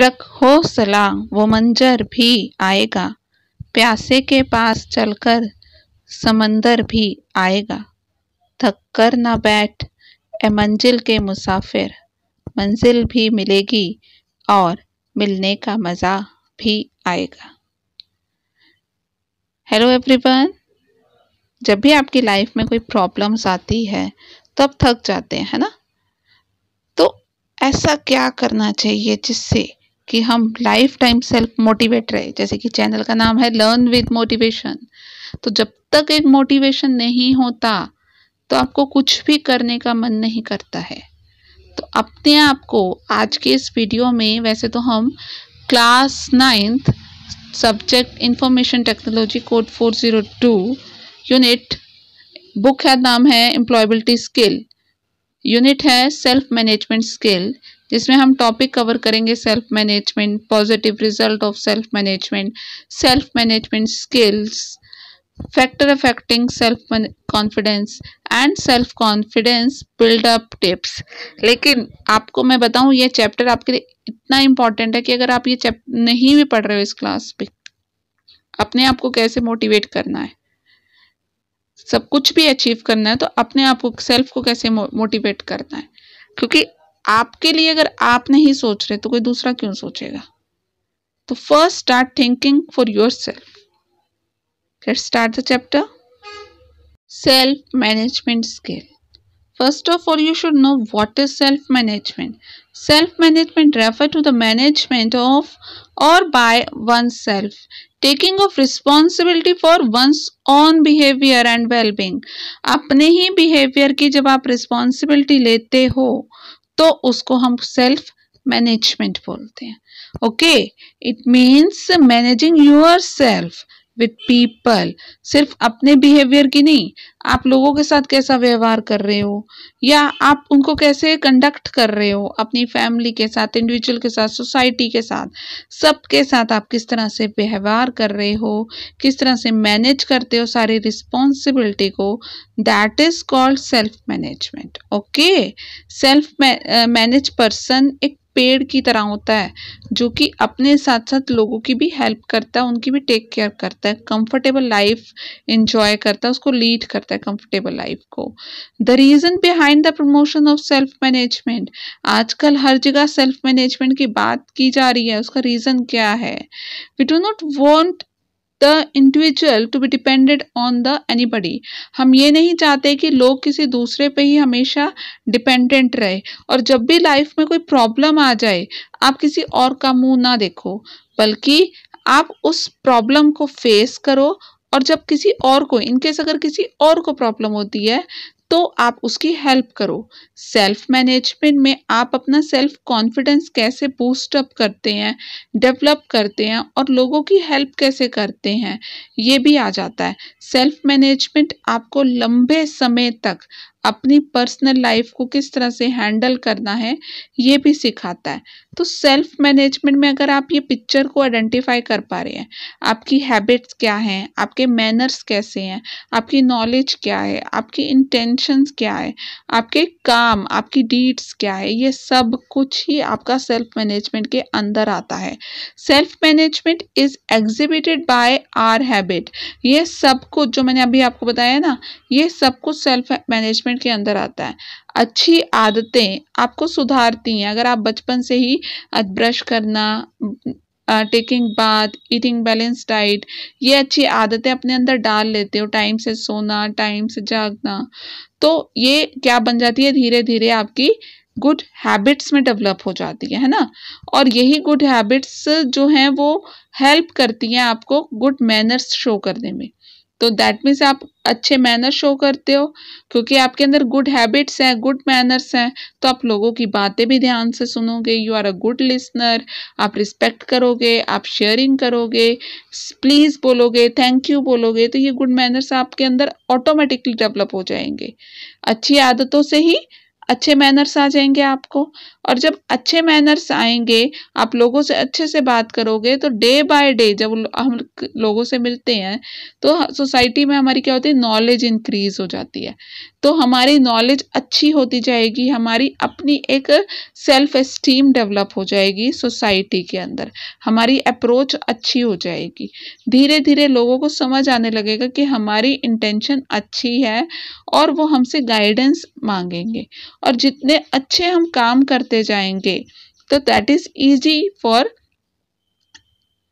रख हौसला वो मंजर भी आएगा प्यासे के पास चलकर समंदर भी आएगा थक कर ना बैठ ए मंजिल के मुसाफिर मंजिल भी मिलेगी और मिलने का मज़ा भी आएगा हेलो एवरीवन जब भी आपकी लाइफ में कोई प्रॉब्लम्स आती है तब थक जाते हैं है ना ऐसा क्या करना चाहिए जिससे कि हम लाइफ टाइम सेल्फ मोटिवेट रहे जैसे कि चैनल का नाम है लर्न विद मोटिवेशन तो जब तक एक मोटिवेशन नहीं होता तो आपको कुछ भी करने का मन नहीं करता है तो अपने आप को आज के इस वीडियो में वैसे तो हम class ninth subject information technology code 402 unit book का नाम है एम्प्लॉयबिलिटी स्किल यूनिट है सेल्फ मैनेजमेंट स्किल जिसमें हम टॉपिक कवर करेंगे self management positive result of self management self management skills factor affecting self confidence and self confidence buildup tips लेकिन आपको मैं बताऊं ये चैप्टर आपके लिए इतना इम्पॉर्टेंट है कि अगर आप ये चैप्टर नहीं भी पढ़ रहे हो इस क्लास पे अपने आप को कैसे मोटिवेट करना है सब कुछ भी अचीव करना है तो अपने आप को सेल्फ को कैसे मोटिवेट करना है क्योंकि आपके लिए अगर आप नहीं सोच रहे तो कोई दूसरा क्यों सोचेगा तो first start thinking for yourself let start the chapter self management skill First of all, you should know what is self-management. Self-management refer to the management of or by oneself. taking of responsibility for one's own behavior and well being apne hi behavior ki jab aap responsibility lete ho to usko hum self management bolte hain okay it means managing yourself with people सिर्फ अपने behaviour की नहीं आप लोगों के साथ कैसा व्यवहार कर रहे हो या आप उनको कैसे कंडक्ट कर रहे हो अपनी फैमिली के साथ इंडिविजुअल के साथ सोसाइटी के साथ सबके साथ आप किस तरह से व्यवहार कर रहे हो किस तरह से मैनेज करते हो सारी रिस्पॉन्सिबिलिटी को that is called self management okay self manage person एक पेड़ की तरह होता है जो कि अपने साथ साथ लोगों की भी हेल्प करता है उनकी भी टेक केयर करता है कंफर्टेबल लाइफ इंजॉय करता है उसको लीड करता है कंफर्टेबल लाइफ को the reason behind the promotion of self management आजकल हर जगह सेल्फ मैनेजमेंट की बात की जा रही है उसका रीज़न क्या है we do not want the individual to be depended on the anybody हम ये नहीं चाहते कि लोग किसी दूसरे पे ही हमेशा डिपेंडेंट रहे और जब भी लाइफ में कोई प्रॉब्लम आ जाए आप किसी और का मुंह ना देखो बल्कि आप उस प्रॉब्लम को फेस करो और जब किसी और को इनकेस अगर किसी और को प्रॉब्लम होती है तो आप उसकी हेल्प करो सेल्फ मैनेजमेंट में आप अपना सेल्फ कॉन्फिडेंस कैसे बूस्टअप करते हैं डेवलप करते हैं और लोगों की हेल्प कैसे करते हैं ये भी आ जाता है सेल्फ मैनेजमेंट आपको लंबे समय तक अपनी पर्सनल लाइफ को किस तरह से हैंडल करना है ये भी सिखाता है तो सेल्फ मैनेजमेंट में अगर आप ये पिक्चर को आइडेंटिफाई कर पा रहे हैं आपकी हैबिट्स क्या हैं आपके मैनर्स कैसे हैं आपकी नॉलेज क्या है आपकी इंटेंशंस क्या है आपके काम आपकी डीड्स क्या है ये सब कुछ ही आपका सेल्फ मैनेजमेंट के अंदर आता है self management is exhibited by our habit ये सब कुछ जो मैंने अभी आपको बताया ना ये सब कुछ सेल्फ मैनेजमेंट डेवलपमेंट के अंदर आता है अच्छी आदतें आपको सुधारती हैं अगर आप बचपन से ही ब्रश करना taking bath eating balance diet ये अच्छी आदतें अपने अंदर डाल लेते हो टाइम से सोना टाइम से जागना तो ये क्या बन जाती है धीरे धीरे आपकी गुड हैबिट्स में डेवलप हो जाती है है ना और यही गुड हैबिट्स जो हैं वो हेल्प करती हैं आपको गुड मैनर्स शो करने में तो दैट मीन्स आप अच्छे मैनर शो करते हो क्योंकि आपके अंदर गुड हैबिट्स हैं गुड मैनर्स हैं तो आप लोगों की बातें भी ध्यान से सुनोगे you are a good listener आप रिस्पेक्ट करोगे आप शेयरिंग करोगे प्लीज़ बोलोगे थैंक यू बोलोगे तो ये गुड मैनर्स आपके अंदर ऑटोमेटिकली डेवलप हो जाएंगे अच्छी आदतों से ही अच्छे मैनर्स आ जाएंगे आपको और जब अच्छे मैनर्स आएंगे आप लोगों से अच्छे से बात करोगे तो डे बाय डे जब हम लोगों से मिलते हैं तो सोसाइटी में हमारी क्या होती है नॉलेज इंक्रीज हो जाती है तो हमारी नॉलेज अच्छी होती जाएगी हमारी अपनी एक सेल्फ एस्टीम डेवलप हो जाएगी सोसाइटी के अंदर हमारी अप्रोच अच्छी हो जाएगी धीरे धीरे लोगों को समझ आने लगेगा कि हमारी इंटेंशन अच्छी है और वो हमसे गाइडेंस मांगेंगे और जितने अच्छे हम काम करते करते जाएंगे तो that is easy for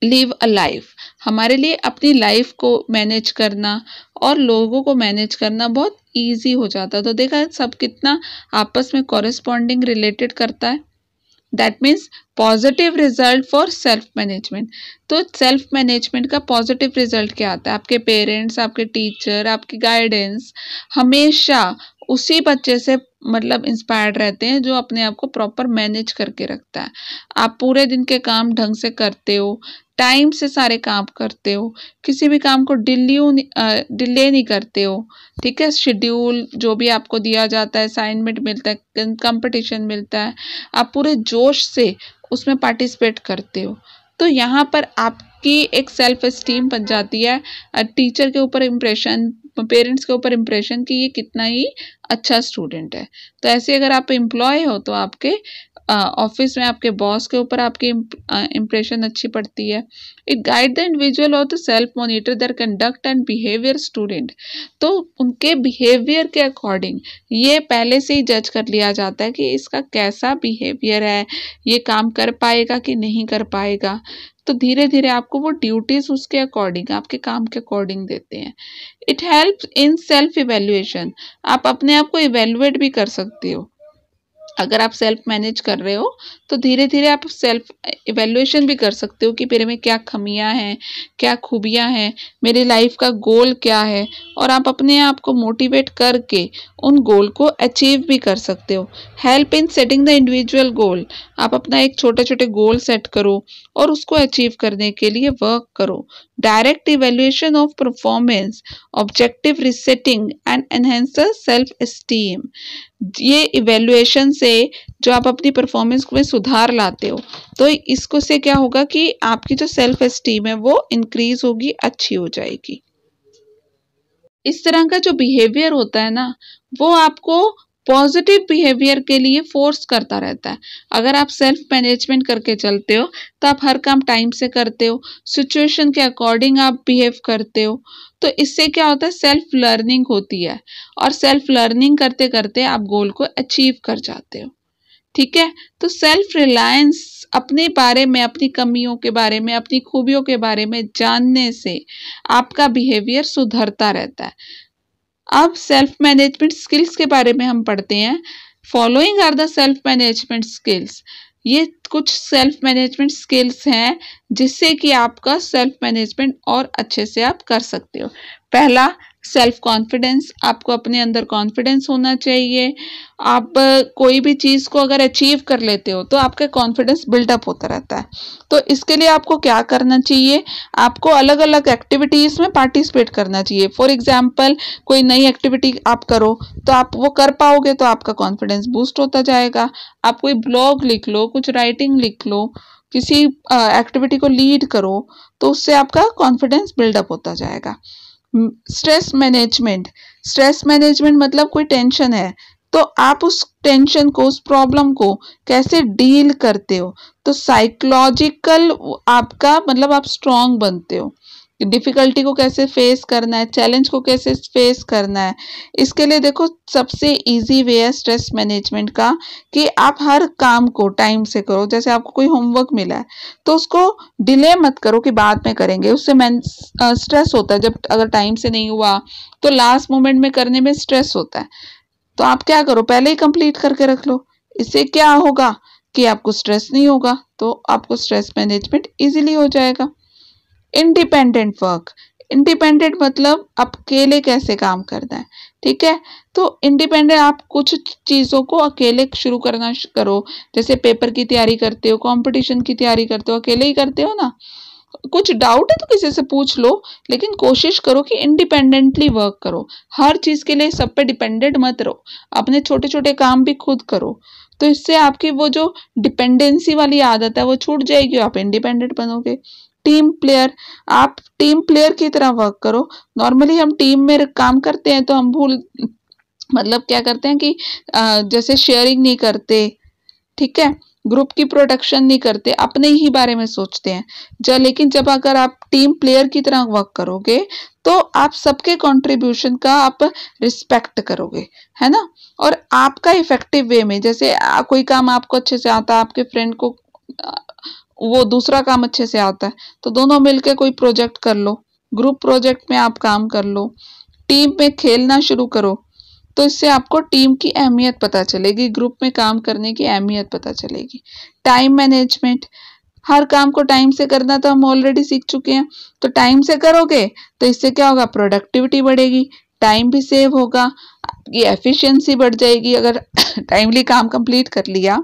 live a life हमारे लिए अपनी लाइफ को मैनेज करना और लोगों को मैनेज करना बहुत ईजी हो जाता है तो देखा सब कितना आपस में कॉरेस्पॉन्डिंग रिलेटेड करता है that means positive result for self management तो सेल्फ मैनेजमेंट का पॉजिटिव रिजल्ट क्या आता है आपके पेरेंट्स आपके टीचर आपकी गाइडेंस हमेशा उसी बच्चे से मतलब इंस्पायर्ड रहते हैं जो अपने आप को प्रॉपर मैनेज करके रखता है आप पूरे दिन के काम ढंग से करते हो टाइम से सारे काम करते हो किसी भी काम को डिल्यू डिले नहीं करते हो ठीक है शेड्यूल जो भी आपको दिया जाता है असाइनमेंट मिलता है कंपटीशन मिलता है आप पूरे जोश से उसमें पार्टिसिपेट करते हो तो यहाँ पर आपकी एक सेल्फ इस्टीम बन जाती है टीचर के ऊपर इम्प्रेशन पेरेंट्स के ऊपर इम्प्रेशन कि ये कितना ही अच्छा स्टूडेंट है तो ऐसे अगर आप एम्प्लॉय हो तो आपके ऑफिस में आपके बॉस के ऊपर आपकी इम्प्रेशन अच्छी पड़ती है इट गाइड द इंडिविजुअल और the self monitor their conduct and behaviour student तो उनके बिहेवियर के अकॉर्डिंग ये पहले से ही जज कर लिया जाता है कि इसका कैसा बिहेवियर है ये काम कर पाएगा कि नहीं कर पाएगा तो धीरे धीरे आपको वो ड्यूटीज उसके अकॉर्डिंग आपके काम के अकॉर्डिंग देते हैं it help in self evaluation आप अपने आप को इवेल्युएट भी कर सकते हो अगर आप सेल्फ मैनेज कर रहे हो तो धीरे धीरे आप सेल्फ इवेल्युएशन भी कर सकते हो कि मेरे में क्या खमियां हैं क्या खूबियां हैं मेरी लाइफ का गोल क्या है और आप अपने आप को मोटिवेट करके उन गोल को अचीव भी कर सकते हो help in setting the individual goal आप अपना एक छोटे छोटे गोल सेट करो और उसको अचीव करने के लिए वर्क करो direct evaluation of performance objective resetting and enhancer self esteem ये इवेल्युएशन से से जो आप अपनी परफॉर्मेंस में सुधार लाते हो तो इसको से क्या होगा कि आपकी जो सेल्फ एस्टीम है वो इंक्रीज होगी अच्छी हो जाएगी इस तरह का जो बिहेवियर होता है ना वो आपको पॉजिटिव बिहेवियर के लिए फोर्स करता रहता है अगर आप सेल्फ मैनेजमेंट करके चलते हो तो आप हर काम टाइम से करते हो सिचुएशन के अकॉर्डिंग आप बिहेव करते हो तो इससे क्या होता है सेल्फ लर्निंग होती है और सेल्फ लर्निंग करते करते आप गोल को अचीव कर जाते हो ठीक है तो सेल्फ रिलायंस अपने बारे में अपनी कमियों के बारे में अपनी खूबियों के बारे में जानने से आपका बिहेवियर सुधरता रहता है अब सेल्फ मैनेजमेंट स्किल्स के बारे में हम पढ़ते हैं following are the self management skills ये कुछ सेल्फ मैनेजमेंट स्किल्स हैं जिससे कि आपका सेल्फ मैनेजमेंट और अच्छे से आप कर सकते हो पहला सेल्फ कॉन्फिडेंस आपको अपने अंदर कॉन्फिडेंस होना चाहिए आप कोई भी चीज़ को अगर अचीव कर लेते हो तो आपका कॉन्फिडेंस बिल्डअप होता रहता है तो इसके लिए आपको क्या करना चाहिए आपको अलग अलग एक्टिविटीज़ में पार्टिसिपेट करना चाहिए फॉर एग्जांपल कोई नई एक्टिविटी आप करो तो आप वो कर पाओगे तो आपका कॉन्फिडेंस बूस्ट होता जाएगा आप कोई ब्लॉग लिख लो कुछ राइटिंग लिख लो किसी एक्टिविटी को लीड करो तो उससे आपका कॉन्फिडेंस बिल्डअप होता जाएगा स्ट्रेस मैनेजमेंट स्ट्रेस मैनेजमेंट मतलब कोई टेंशन है तो आप उस टेंशन को उस प्रॉब्लम को कैसे डील करते हो तो साइकोलॉजिकल आपका मतलब आप स्ट्रांग बनते हो डिफ़िकल्टी को कैसे फेस करना है चैलेंज को कैसे फेस करना है इसके लिए देखो सबसे इजी वे है स्ट्रेस मैनेजमेंट का कि आप हर काम को टाइम से करो जैसे आपको कोई होमवर्क मिला है तो उसको डिले मत करो कि बाद में करेंगे उससे मैं स्ट्रेस होता है जब अगर टाइम से नहीं हुआ तो लास्ट मोमेंट में करने में स्ट्रेस होता है तो आप क्या करो पहले ही कंप्लीट करके रख लो इससे क्या होगा कि आपको स्ट्रेस नहीं होगा तो आपको स्ट्रेस मैनेजमेंट इजीली हो जाएगा इंडिपेंडेंट वर्क इंडिपेंडेंट मतलब अकेले कैसे काम करना है ठीक है तो इंडिपेंडेंट आप कुछ चीज़ों को अकेले शुरू करना करो जैसे पेपर की तैयारी करते हो कंपटीशन की तैयारी करते हो अकेले ही करते हो ना कुछ डाउट है तो किसी से पूछ लो लेकिन कोशिश करो कि इंडिपेंडेंटली वर्क करो हर चीज़ के लिए सब पे डिपेंडेंट मत रहो अपने छोटे छोटे काम भी खुद करो तो इससे आपकी वो जो डिपेंडेंसी वाली आदत है वो छूट जाएगी आप इंडिपेंडेंट बनोगे टीम प्लेयर आप टीम प्लेयर की तरह वर्क करो नॉर्मली हम टीम में काम करते हैं तो हम भूल मतलब क्या करते हैं कि जैसे शेयरिंग नहीं करते ठीक है ग्रुप की प्रोडक्शन नहीं करते अपने ही बारे में सोचते हैं जब लेकिन जब अगर आप टीम प्लेयर की तरह वर्क करोगे तो आप सबके कंट्रीब्यूशन का आप रिस्पेक्ट करोगे है ना और आपका इफेक्टिव वे में जैसे कोई काम आपको अच्छे से आता है आपके फ्रेंड को वो दूसरा काम अच्छे से आता है तो दोनों मिलके कोई प्रोजेक्ट कर लो ग्रुप प्रोजेक्ट में आप काम कर लो टीम में खेलना शुरू करो तो इससे आपको टीम की अहमियत पता चलेगी ग्रुप में काम करने की अहमियत पता चलेगी टाइम मैनेजमेंट हर काम को टाइम से करना तो हम ऑलरेडी सीख चुके हैं तो टाइम से करोगे तो इससे क्या होगा प्रोडक्टिविटी बढ़ेगी टाइम भी सेव होगा आपकी एफिशिएंसी बढ़ जाएगी अगर टाइमली काम कंप्लीट कर लिया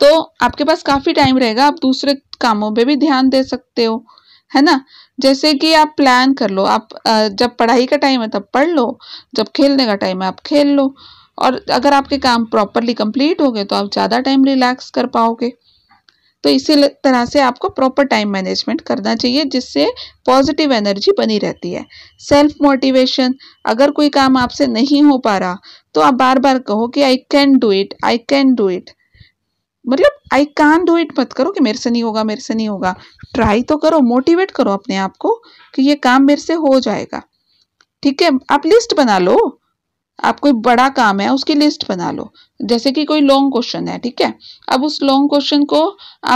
तो आपके पास काफ़ी टाइम रहेगा आप दूसरे कामों पे भी ध्यान दे सकते हो है ना जैसे कि आप प्लान कर लो आप जब पढ़ाई का टाइम है तब पढ़ लो जब खेलने का टाइम है आप खेल लो और अगर आपके काम प्रॉपरली कंप्लीट हो गए तो आप ज़्यादा टाइम रिलैक्स कर पाओगे तो इसी तरह से आपको प्रॉपर टाइम मैनेजमेंट करना चाहिए जिससे पॉजिटिव एनर्जी बनी रहती है सेल्फ मोटिवेशन अगर कोई काम आपसे नहीं हो पा रहा तो आप बार बार कहो कि I can do it I can do it मतलब आई कान डू इट मत करो कि मेरे से नहीं होगा मेरे से नहीं होगा ट्राई तो करो मोटिवेट करो अपने आप को कि ये काम मेरे से हो जाएगा ठीक है आप लिस्ट बना लो आप कोई बड़ा काम है उसकी लिस्ट बना लो जैसे कि कोई लॉन्ग क्वेश्चन है ठीक है अब उस लॉन्ग क्वेश्चन को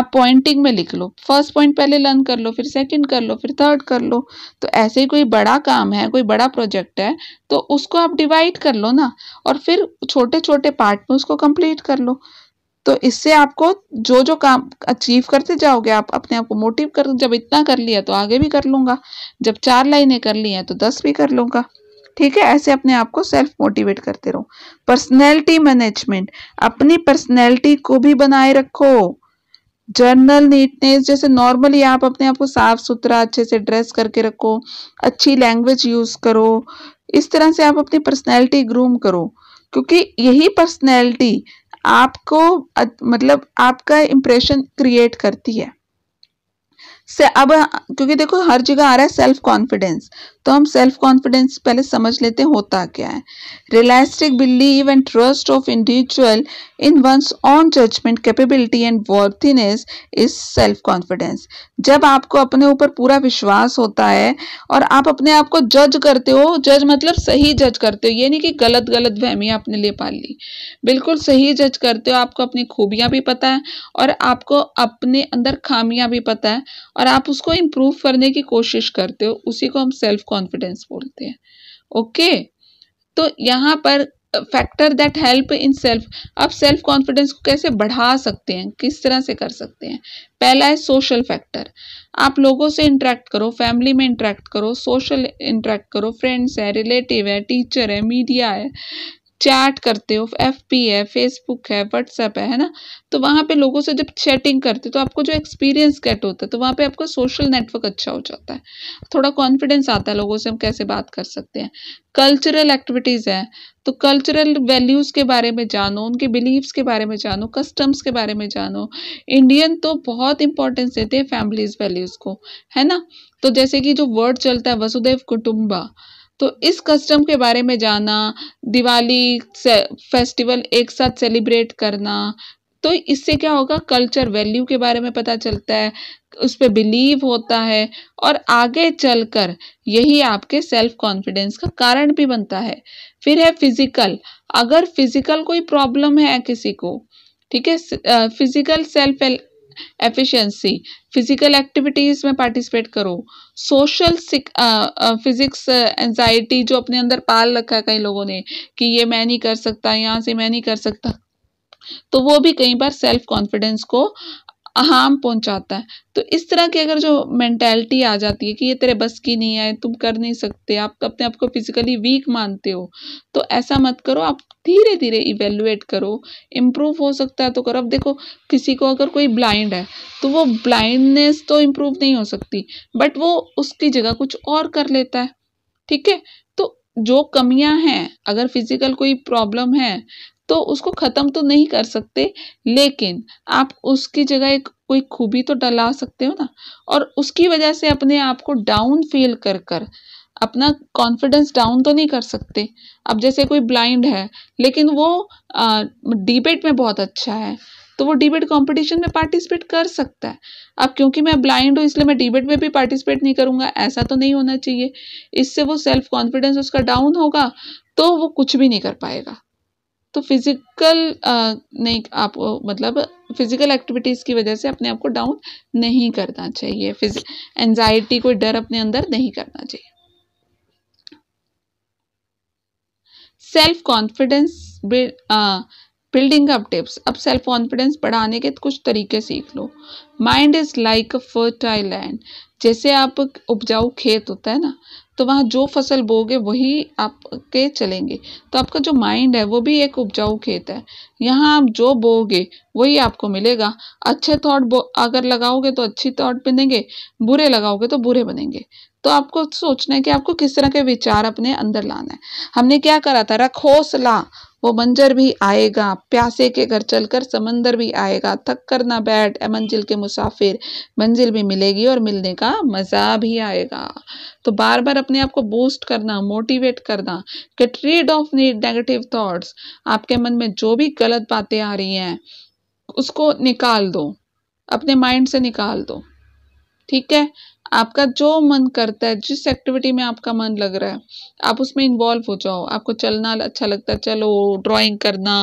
आप पॉइंटिंग में लिख लो फर्स्ट पॉइंट पहले लर्न कर लो फिर सेकंड कर लो फिर थर्ड कर लो तो ऐसे ही कोई बड़ा काम है कोई बड़ा प्रोजेक्ट है तो उसको आप डिवाइड कर लो ना और फिर छोटे छोटे पार्ट में उसको कंप्लीट कर लो तो इससे आपको जो जो काम अचीव करते जाओगे आप अपने आप को मोटिव कर जब इतना कर लिया तो आगे भी कर लूंगा जब चार लाइनें कर ली हैं तो दस भी कर लूंगा ठीक है ऐसे अपने आप को सेल्फ मोटिवेट करते रहो पर्सनैलिटी मैनेजमेंट अपनी पर्सनैलिटी को भी बनाए रखो जर्नल नीटनेस जैसे नॉर्मली आप अपने आप को साफ सुथरा अच्छे से ड्रेस करके रखो अच्छी लैंग्वेज यूज़ करो इस तरह से आप अपनी पर्सनैलिटी ग्रूम करो क्योंकि यही पर्सनैलिटी आपको मतलब आपका इम्प्रेशन क्रिएट करती है से अब क्योंकि देखो हर जगह आ रहा है सेल्फ कॉन्फिडेंस तो हम सेल्फ कॉन्फिडेंस पहले समझ लेते हैं होता क्या है realistic believe and trust of individual in one's on judgement capability and worthiness is self confidence जब आपको अपने ऊपर पूरा विश्वास होता है और आप अपने आप को जज करते हो जज मतलब सही जज करते हो ये नहीं कि गलत गलत वहमियाँ आपने ले पाल ली बिल्कुल सही जज करते हो आपको अपनी खूबियाँ भी पता है और आपको अपने अंदर खामियाँ भी पता है और आप उसको इम्प्रूव करने की कोशिश करते हो उसी को हम सेल्फ कॉन्फिडेंस बोलते हैं ओके तो यहाँ पर factor that help in self आप सेल्फ कॉन्फिडेंस को कैसे बढ़ा सकते हैं किस तरह से कर सकते हैं पहला है सोशल फैक्टर आप लोगों से इंटरेक्ट करो फैमिली में इंटरेक्ट करो सोशल इंटरेक्ट करो फ्रेंड्स है रिलेटिव है टीचर है मीडिया है चैट करते हो एफ पी है फेसबुक है व्हाट्सएप है है ना तो वहाँ पे लोगों से जब चैटिंग करते हो तो आपको जो एक्सपीरियंस गेट होता है तो वहाँ पे आपका सोशल नेटवर्क अच्छा हो जाता है थोड़ा कॉन्फिडेंस आता है लोगों से हम कैसे बात कर सकते हैं कल्चरल एक्टिविटीज़ है तो कल्चरल वैल्यूज़ के बारे में जानो उनके बिलीव्स के बारे में जानो कस्टम्स के बारे में जानो इंडियन तो बहुत इंपॉर्टेंस देते हैं फैमिलीज वैल्यूज़ को है ना तो जैसे कि जो वर्ड चलता है वसुदेव कुटुम्बा तो इस कस्टम के बारे में जाना दिवाली फेस्टिवल एक साथ सेलिब्रेट करना तो इससे क्या होगा कल्चर वैल्यू के बारे में पता चलता है उस पर बिलीव होता है और आगे चलकर यही आपके सेल्फ कॉन्फिडेंस का कारण भी बनता है फिर है फिजिकल अगर फिजिकल कोई प्रॉब्लम है किसी को ठीक है physical self efficiency physical activities में पार्टिसिपेट करो सोशल फिजिक्स एंजाइटी जो अपने अंदर पाल रखा है कई लोगों ने कि ये मैं नहीं कर सकता यहाँ से मैं नहीं कर सकता तो वो भी कई बार सेल्फ कॉन्फिडेंस को हार्म पहुंचाता है तो इस तरह की अगर जो मैंटेलिटी आ जाती है कि ये तेरे बस की नहीं है तुम कर नहीं सकते आप अपने आप को फिजिकली वीक मानते हो तो ऐसा मत करो आप धीरे धीरे इवेलुएट करो इम्प्रूव हो सकता है तो करो अब देखो किसी को अगर कोई ब्लाइंड है तो वो ब्लाइंडनेस तो इम्प्रूव नहीं हो सकती बट वो उसकी जगह कुछ और कर लेता है ठीक है तो जो कमियां हैं अगर फिजिकल कोई प्रॉब्लम है तो उसको ख़त्म तो नहीं कर सकते लेकिन आप उसकी जगह एक कोई खूबी तो डला सकते हो ना और उसकी वजह से अपने आप को डाउन फील कर कर अपना कॉन्फिडेंस डाउन तो नहीं कर सकते अब जैसे कोई ब्लाइंड है लेकिन वो डिबेट में बहुत अच्छा है तो वो डिबेट कंपटीशन में पार्टिसिपेट कर सकता है अब क्योंकि मैं ब्लाइंड हूँ इसलिए मैं डिबेट में भी पार्टिसिपेट नहीं करूँगा ऐसा तो नहीं होना चाहिए इससे वो सेल्फ कॉन्फिडेंस उसका डाउन होगा तो वो कुछ भी नहीं कर पाएगा तो फिज़िकल नहीं आप मतलब फिज़िकल एक्टिविटीज़ की वजह से अपने आप को डाउन नहीं करना चाहिए फिज एनजाइटी कोई डर अपने अंदर नहीं करना चाहिए self confidence building up tips अब सेल्फ कॉन्फिडेंस बढ़ाने के कुछ तरीके सीख लो mind is like a fertile land जैसे आप उपजाऊ खेत होता है ना तो वहाँ जो फसल बोगे वही आपके चलेंगे तो आपका जो माइंड है वो भी एक उपजाऊ खेत है यहाँ आप जो बोगे वही आपको मिलेगा अच्छे थॉट अगर लगाओगे तो अच्छी थॉट बनेंगे बुरे लगाओगे तो बुरे बनेंगे तो आपको सोचना है कि आपको किस तरह के विचार अपने अंदर लाना है हमने क्या करा था रखोसला वो मंजर भी आएगा प्यासे के घर चलकर समंदर भी आएगा थक कर ना बैठ ए मंजिल के मुसाफिर मंजिल भी मिलेगी और मिलने का मज़ा भी आएगा तो बार बार अपने आप को बूस्ट करना मोटिवेट करना get rid of need negative thoughts आपके मन में जो भी गलत बातें आ रही हैं उसको निकाल दो अपने माइंड से निकाल दो ठीक है आपका जो मन करता है जिस एक्टिविटी में आपका मन लग रहा है आप उसमें इन्वॉल्व हो जाओ आपको चलना अच्छा लगता है चलो ड्राइंग करना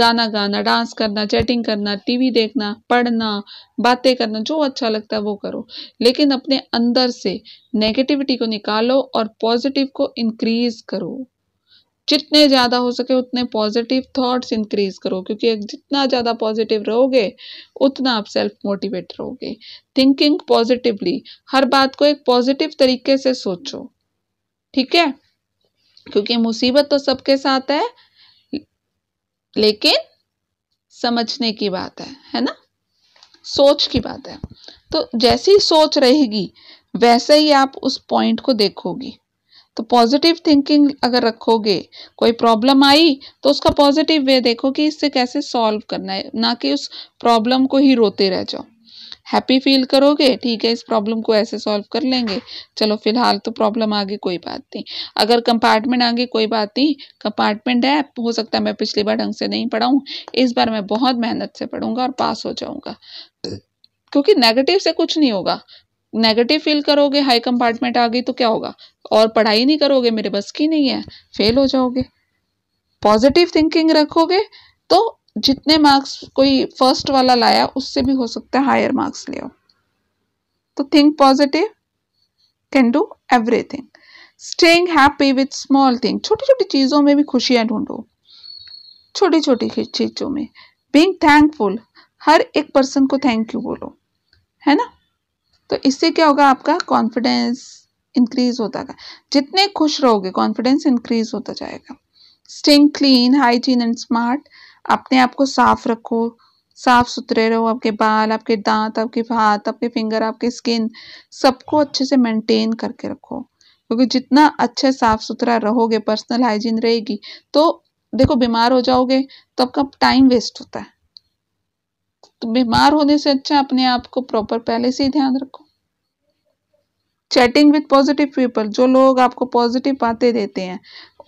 गाना गाना डांस करना चैटिंग करना टीवी देखना पढ़ना बातें करना जो अच्छा लगता है वो करो लेकिन अपने अंदर से नेगेटिविटी को निकालो और पॉजिटिव को इनक्रीज करो जितने ज़्यादा हो सके उतने पॉजिटिव थॉट्स इंक्रीज़ करो क्योंकि जितना ज़्यादा पॉजिटिव रहोगे उतना आप सेल्फ मोटिवेट रहोगे थिंकिंग पॉजिटिवली हर बात को एक पॉजिटिव तरीके से सोचो ठीक है क्योंकि मुसीबत तो सबके साथ है लेकिन समझने की बात है है ना सोच की बात है तो जैसी सोच रहेगी वैसे ही आप उस पॉइंट को देखोगी तो पॉजिटिव थिंकिंग अगर रखोगे कोई प्रॉब्लम आई तो उसका पॉजिटिव वे देखो कि इससे कैसे सॉल्व करना है ना कि उस प्रॉब्लम को ही रोते रह जाओ हैप्पी फील करोगे ठीक है इस प्रॉब्लम को ऐसे सॉल्व कर लेंगे चलो फिलहाल तो प्रॉब्लम आगे कोई बात नहीं अगर कंपार्टमेंट आगे कोई बात नहीं कंपार्टमेंट है हो सकता है मैं पिछली बार ढंग से नहीं पढ़ाऊँ इस बार मैं बहुत मेहनत से पढ़ूंगा और पास हो जाऊंगा क्योंकि नेगेटिव से कुछ नहीं होगा नेगेटिव फील करोगे हाई कंपार्टमेंट आ गई तो क्या होगा और पढ़ाई नहीं करोगे मेरे बस की नहीं है फेल हो जाओगे पॉजिटिव थिंकिंग रखोगे तो जितने मार्क्स कोई फर्स्ट वाला लाया उससे भी हो सकता है हायर मार्क्स ले आओ तो think positive can do everything staying happy with small thing छोटी छोटी चीज़ों में भी खुशियाँ ढूंढो छोटी छोटी चीज़ों में बींग थैंकफुल हर एक पर्सन को थैंक यू बोलो है ना तो इससे क्या होगा आपका कॉन्फिडेंस इंक्रीज होता है जितने खुश रहोगे कॉन्फिडेंस इंक्रीज होता जाएगा staying clean hygiene and smart अपने आप को साफ रखो साफ सुथरे रहो आपके बाल आपके दांत आपके हाथ आपके फिंगर आपके स्किन सबको अच्छे से मेंटेन करके रखो क्योंकि जितना अच्छे साफ सुथरा रहोगे पर्सनल हाइजीन रहेगी तो देखो बीमार हो जाओगे तो आपका टाइम वेस्ट होता है तो बीमार होने से अच्छा अपने आप को प्रॉपर पहले से ही ध्यान रखो चैटिंग विद पॉजिटिव पीपल जो लोग आपको पॉजिटिव बातें देते हैं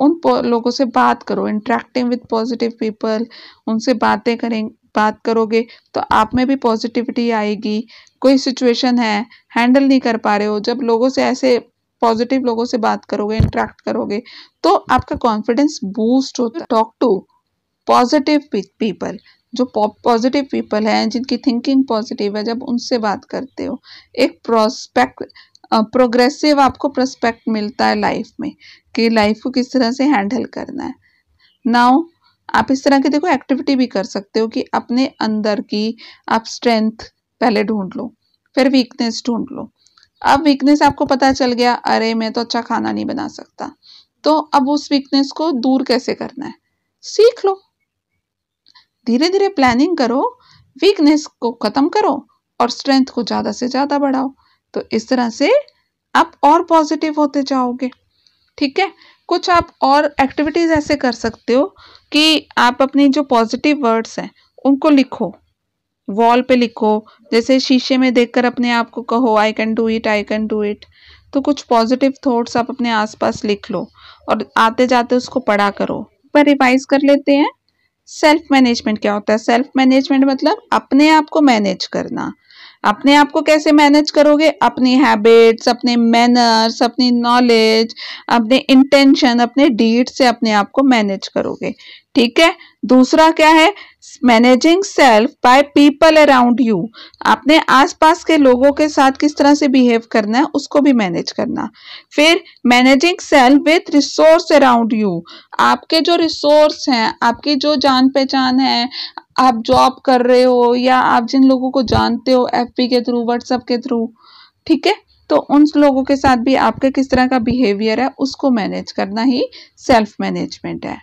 उन लोगों से बात करो इंट्रैक्टिंग विद पॉजिटिव पीपल उनसे बातें करें बात करोगे तो आप में भी पॉजिटिविटी आएगी कोई सिचुएशन है हैंडल नहीं कर पा रहे हो जब लोगों से ऐसे पॉजिटिव लोगों से बात करोगे इंट्रैक्ट करोगे तो आपका कॉन्फिडेंस बूस्ट होता है टॉक टू पॉजिटिव पीपल जो पॉजिटिव पीपल हैं जिनकी थिंकिंग पॉजिटिव है जब उनसे बात करते हो एक प्रोस्पेक्ट प्रोग्रेसिव आपको प्रोस्पेक्ट मिलता है लाइफ में कि लाइफ को किस तरह से हैंडल करना है नाउ आप इस तरह की देखो एक्टिविटी भी कर सकते हो कि अपने अंदर की आप स्ट्रेंथ पहले ढूंढ लो फिर वीकनेस ढूंढ लो अब वीकनेस आपको पता चल गया अरे मैं तो अच्छा खाना नहीं बना सकता तो अब उस वीकनेस को दूर कैसे करना है सीख लो धीरे धीरे प्लानिंग करो वीकनेस को ख़त्म करो और स्ट्रेंथ को ज़्यादा से ज़्यादा बढ़ाओ तो इस तरह से आप और पॉजिटिव होते जाओगे ठीक है कुछ आप और एक्टिविटीज़ ऐसे कर सकते हो कि आप अपनी जो पॉजिटिव वर्ड्स हैं उनको लिखो वॉल पे लिखो जैसे शीशे में देखकर अपने आप को कहो I can do it I can do it तो कुछ पॉजिटिव थॉट्स आप अपने आसपास लिख लो और आते जाते उसको पढ़ा करो पर रिवाइज कर लेते हैं सेल्फ मैनेजमेंट क्या होता है सेल्फ मैनेजमेंट मतलब अपने आप को मैनेज करना अपने आप को कैसे मैनेज करोगे अपनी हैबिट्स अपने मैनर्स अपनी नॉलेज अपने इंटेंशन अपने डीड से अपने आप को मैनेज करोगे ठीक है दूसरा क्या है managing self by people around you आपने आसपास के लोगों के साथ किस तरह से बिहेव करना है उसको भी मैनेज करना फिर managing self with resource around you आपके जो रिसोर्स हैं आपकी जो जान पहचान है आप जॉब कर रहे हो या आप जिन लोगों को जानते हो एफ के थ्रू व्हाट्सएप के थ्रू ठीक है तो उन लोगों के साथ भी आपके किस तरह का बिहेवियर है उसको मैनेज करना ही सेल्फ मैनेजमेंट है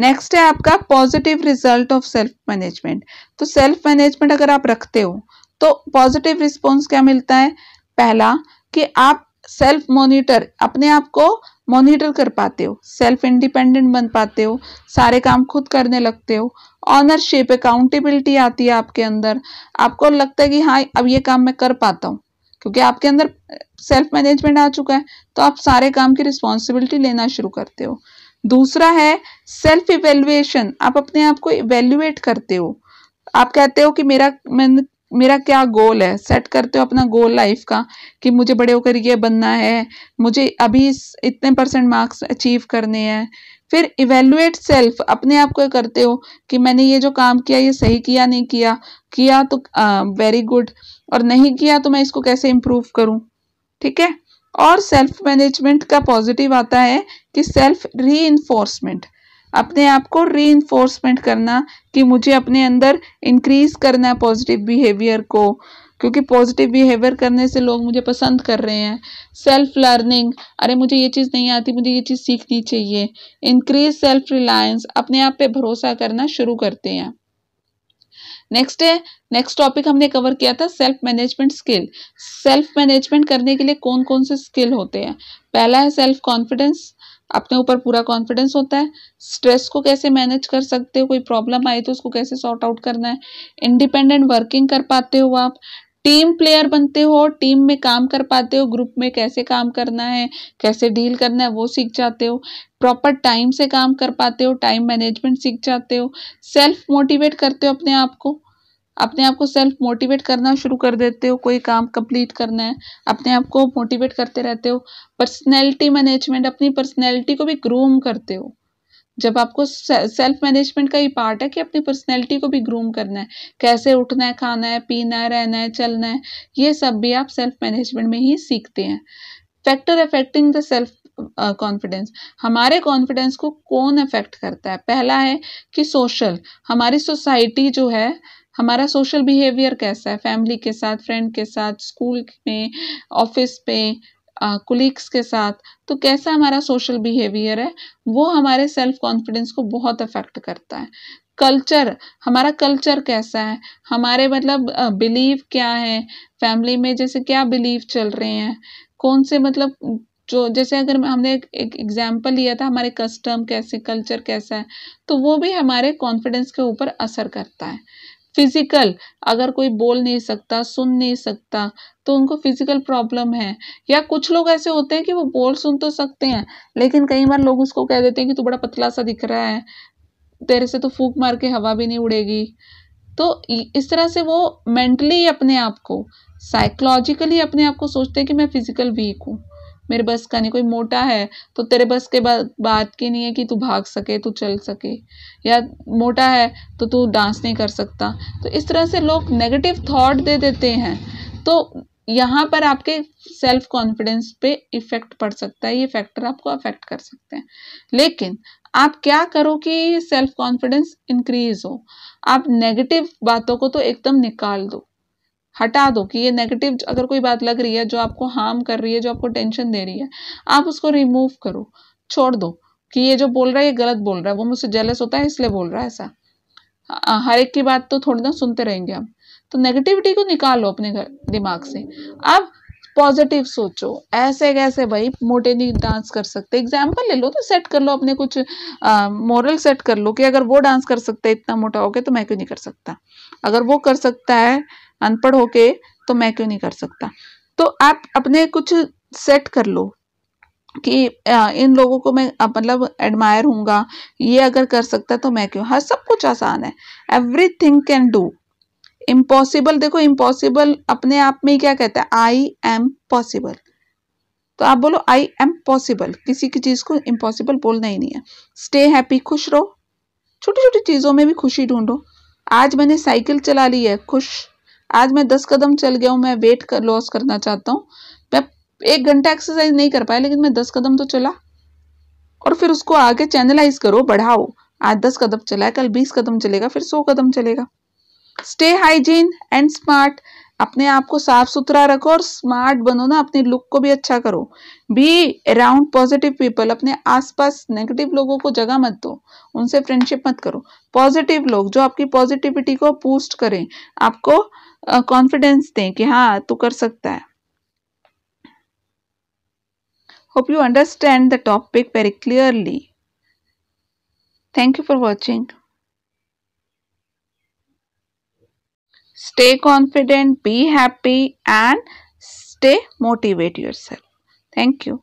नेक्स्ट है आपका positive result of self management तो सेल्फ मैनेजमेंट अगर आप रखते हो तो पॉजिटिव रिस्पॉन्स क्या मिलता है पहला कि आप सेल्फ मॉनिटर अपने आप को मॉनिटर कर पाते हो सेल्फ इंडिपेंडेंट बन पाते हो सारे काम खुद करने लगते हो ऑनरशिप अकाउंटेबिलिटी आती है आपके अंदर आपको लगता है कि हाँ अब ये काम मैं कर पाता हूँ क्योंकि आपके अंदर सेल्फ मैनेजमेंट आ चुका है तो आप सारे काम की रिस्पॉन्सिबिलिटी लेना शुरू करते हो दूसरा है सेल्फ इवेल्युएशन आप अपने आप को इवेल्युएट करते हो आप कहते हो कि मेरा मैंने मेरा क्या गोल है सेट करते हो अपना गोल लाइफ का कि मुझे बड़े होकर ये बनना है मुझे अभी इतने परसेंट मार्क्स अचीव करने हैं फिर इवेल्युएट सेल्फ अपने आप को करते हो कि मैंने ये जो काम किया ये सही किया नहीं किया किया तो वेरी गुड और नहीं किया तो मैं इसको कैसे इम्प्रूव करूँ ठीक है और सेल्फ मैनेजमेंट का पॉजिटिव आता है कि सेल्फ री अपने आप को री करना कि मुझे अपने अंदर इंक्रीज करना है पॉजिटिव बिहेवियर को क्योंकि पॉजिटिव बिहेवियर करने से लोग मुझे पसंद कर रहे हैं सेल्फ लर्निंग अरे मुझे ये चीज़ नहीं आती मुझे ये चीज़ सीखनी चाहिए इंक्रीज सेल्फ रिलायंस अपने आप पे भरोसा करना शुरू करते हैं नेक्स्ट है नेक्स्ट टॉपिक हमने कवर किया था self management skill self management करने के लिए कौन कौन से स्किल होते हैं पहला है सेल्फ कॉन्फिडेंस अपने ऊपर पूरा कॉन्फिडेंस होता है स्ट्रेस को कैसे मैनेज कर सकते हो कोई प्रॉब्लम आई तो उसको कैसे सॉर्ट आउट करना है इंडिपेंडेंट वर्किंग कर पाते हो आप टीम प्लेयर बनते हो टीम में काम कर पाते हो ग्रुप में कैसे काम करना है कैसे डील करना है वो सीख जाते हो प्रॉपर टाइम से काम कर पाते हो टाइम मैनेजमेंट सीख जाते हो सेल्फ मोटिवेट करते हो अपने आप को अपने आप को सेल्फ मोटिवेट करना शुरू कर देते हो कोई काम कंप्लीट करना है अपने आप को मोटिवेट करते रहते हो पर्सनैलिटी मैनेजमेंट अपनी पर्सनैलिटी को भी ग्रूम करते हो जब आपको सेल्फ मैनेजमेंट का ये पार्ट है कि अपनी पर्सनैलिटी को भी ग्रूम करना है कैसे उठना है खाना है पीना है रहना है चलना है ये सब भी आप सेल्फ मैनेजमेंट में ही सीखते हैं factor affecting the self confidence हमारे कॉन्फिडेंस को कौन अफेक्ट करता है पहला है कि सोशल हमारी सोसाइटी जो है हमारा सोशल बिहेवियर कैसा है फैमिली के साथ फ्रेंड के साथ स्कूल में ऑफिस पे कुलीग्स के साथ तो कैसा हमारा सोशल बिहेवियर है वो हमारे सेल्फ कॉन्फिडेंस को बहुत अफेक्ट करता है कल्चर हमारा कल्चर कैसा है हमारे मतलब बिलीव क्या है फैमिली में जैसे क्या बिलीव चल रहे हैं कौन से मतलब जो जैसे अगर हमने एक एग्जाम्पल लिया था हमारे कस्टम कैसे कल्चर कैसा है तो वो भी हमारे कॉन्फिडेंस के ऊपर असर करता है फिज़िकल अगर कोई बोल नहीं सकता सुन नहीं सकता तो उनको फिज़िकल प्रॉब्लम है या कुछ लोग ऐसे होते हैं कि वो बोल सुन तो सकते हैं लेकिन कई बार लोग उसको कह देते हैं कि तू बड़ा पतला सा दिख रहा है तेरे से तो फूक मार के हवा भी नहीं उड़ेगी तो इस तरह से वो मेंटली अपने आप को साइकोलॉजिकली अपने आप को सोचते हैं कि मैं फिज़िकल वीक हूँ मेरे बस का नहीं कोई मोटा है तो तेरे बस के बा, बात की नहीं है कि तू भाग सके तू चल सके या मोटा है तो तू डांस नहीं कर सकता तो इस तरह से लोग नेगेटिव थॉट दे देते हैं तो यहाँ पर आपके सेल्फ कॉन्फिडेंस पे इफेक्ट पड़ सकता है ये फैक्टर आपको अफेक्ट कर सकते हैं लेकिन आप क्या करो कि सेल्फ कॉन्फिडेंस इंक्रीज हो आप नेगेटिव बातों को तो एकदम निकाल दो हटा दो कि ये नेगेटिव अगर कोई बात लग रही है जो आपको हार्म कर रही है जो आपको टेंशन दे रही है आप उसको रिमूव करो छोड़ दो कि ये जो बोल रहा है ये गलत बोल रहा है वो मुझसे जेलस होता है इसलिए बोल रहा है ऐसा हर एक की बात तो थोड़ी ना सुनते रहेंगे हम तो नेगेटिविटी को निकालो अपने घर दिमाग से अब पॉजिटिव सोचो ऐसे कैसे भाई मोटे नहीं डांस कर सकते एग्जाम्पल ले लो तो सेट कर लो अपने कुछ मॉरल सेट कर लो कि अगर वो डांस कर सकते इतना मोटा होके तो मैं क्यों नहीं कर सकता अगर वो कर सकता है अनपढ़ होके तो मैं क्यों नहीं कर सकता तो आप अपने कुछ सेट कर लो कि इन लोगों को मैं मतलब एडमायर हूँगा ये अगर कर सकता है तो मैं क्यों हर सब कुछ आसान है everything can do impossible देखो इम्पॉसिबल अपने आप में ही क्या कहता है आई एम पॉसिबल तो आप बोलो आई एम पॉसिबल किसी की चीज़ को इम्पॉसिबल बोलना ही नहीं है स्टे हैप्पी खुश रहो छोटी छोटी चीज़ों में भी खुशी ढूंढो आज मैंने साइकिल चला ली है खुश आज मैं दस कदम चल गया हूँ मैं वेट कर लॉस करना चाहता हूँ मैं एक घंटा एक्सरसाइज नहीं कर पाया लेकिन मैं दस कदम तो चला और फिर उसको आगे चैनलाइज करो बढ़ाओ आज दस कदम चला है कल बीस कदम चलेगा फिर सौ कदम चलेगा स्टे हाइजीन एंड स्मार्ट अपने आप को साफ सुथरा रखो और स्मार्ट बनो ना अपने लुक को भी अच्छा करो बी अराउंड पॉजिटिव पीपल अपने आसपास नेगेटिव लोगों को जगह मत दो उनसे फ्रेंडशिप मत करो पॉजिटिव लोग जो आपकी पॉजिटिविटी को बूस्ट करें आपको कॉन्फिडेंस uh, दें कि हाँ तू कर सकता है hope you understand the topic very clearly thank you for watching Stay confident, be happy and stay motivate yourself. Thank you.